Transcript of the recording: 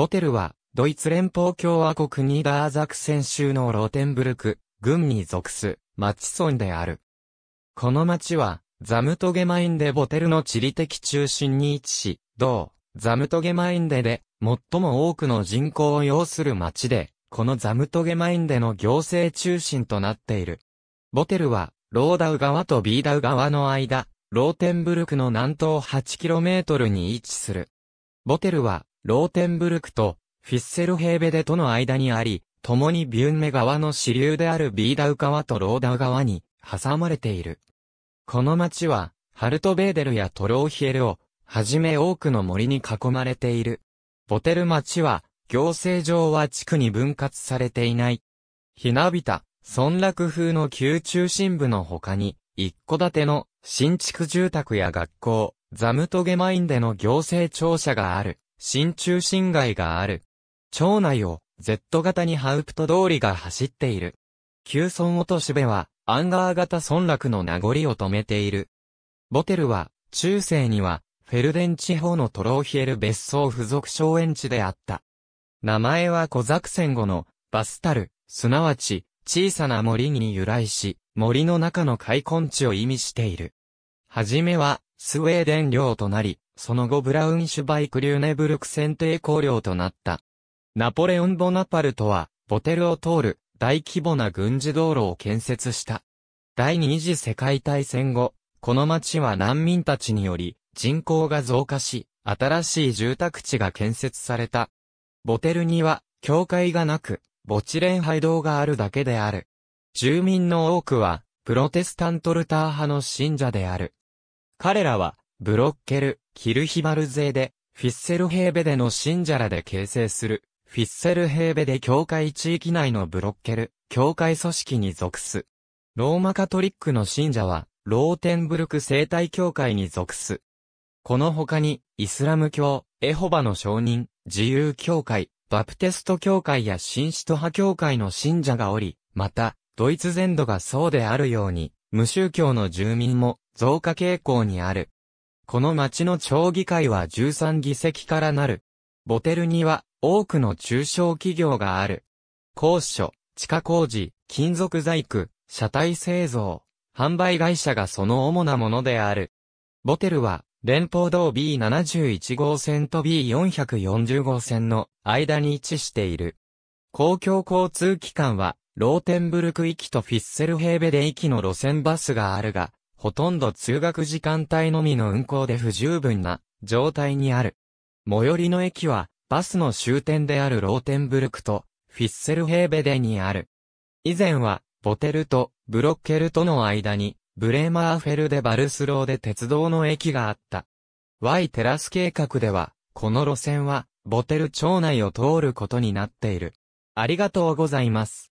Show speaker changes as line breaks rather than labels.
ボテルは、ドイツ連邦共和国ニーダーザクセン州のローテンブルク、軍に属す、町村である。この町は、ザムトゲマインデボテルの地理的中心に位置し、同、ザムトゲマインデで、最も多くの人口を要する町で、このザムトゲマインデの行政中心となっている。ボテルは、ローダウ川とビーダウ川の間、ローテンブルクの南東 8km に位置する。ボテルは、ローテンブルクとフィッセルヘーベデとの間にあり、共にビュンメ川の支流であるビーダウ川とローダウ川に挟まれている。この町は、ハルトベーデルやトローヒエルを、はじめ多くの森に囲まれている。ボテル町は、行政上は地区に分割されていない。ひなびた、村落風の旧中心部の他に、一戸建ての新築住宅や学校、ザムトゲマインでの行政庁舎がある。新中心街がある。町内を Z 型にハウプト通りが走っている。旧村落とし部はアンガー型村落の名残を止めている。ボテルは中世にはフェルデン地方のトローヒエル別荘付属荘園地であった。名前は小作戦後のバスタル、すなわち小さな森に由来し、森の中の開墾地を意味している。はじめはスウェーデン領となり、その後ブラウンシュバイク・リューネブルク選定校領となった。ナポレオン・ボナパルトは、ボテルを通る大規模な軍事道路を建設した。第二次世界大戦後、この町は難民たちにより人口が増加し、新しい住宅地が建設された。ボテルには、教会がなく、墓地礼拝堂があるだけである。住民の多くは、プロテスタントルター派の信者である。彼らは、ブロッケル、キルヒバル勢で、フィッセルヘーベでの信者らで形成する、フィッセルヘーベで教会地域内のブロッケル、教会組織に属す。ローマカトリックの信者は、ローテンブルク生態教会に属す。この他に、イスラム教、エホバの証人、自由教会、バプテスト教会や新使徒派教会の信者がおり、また、ドイツ全土がそうであるように、無宗教の住民も増加傾向にある。この町の町議会は13議席からなる。ボテルには多くの中小企業がある。高所、地下工事、金属細工、車体製造、販売会社がその主なものである。ボテルは連邦道 B71 号線と B440 号線の間に位置している。公共交通機関はローテンブルク行きとフィッセルヘーベで行きの路線バスがあるが、ほとんど通学時間帯のみの運行で不十分な状態にある。最寄りの駅は、バスの終点であるローテンブルクと、フィッセルヘーベデにある。以前は、ボテルとブロッケルとの間に、ブレーマーフェルデ・バルスローで鉄道の駅があった。Y テラス計画では、この路線は、ボテル町内を通ることになっている。ありがとうございます。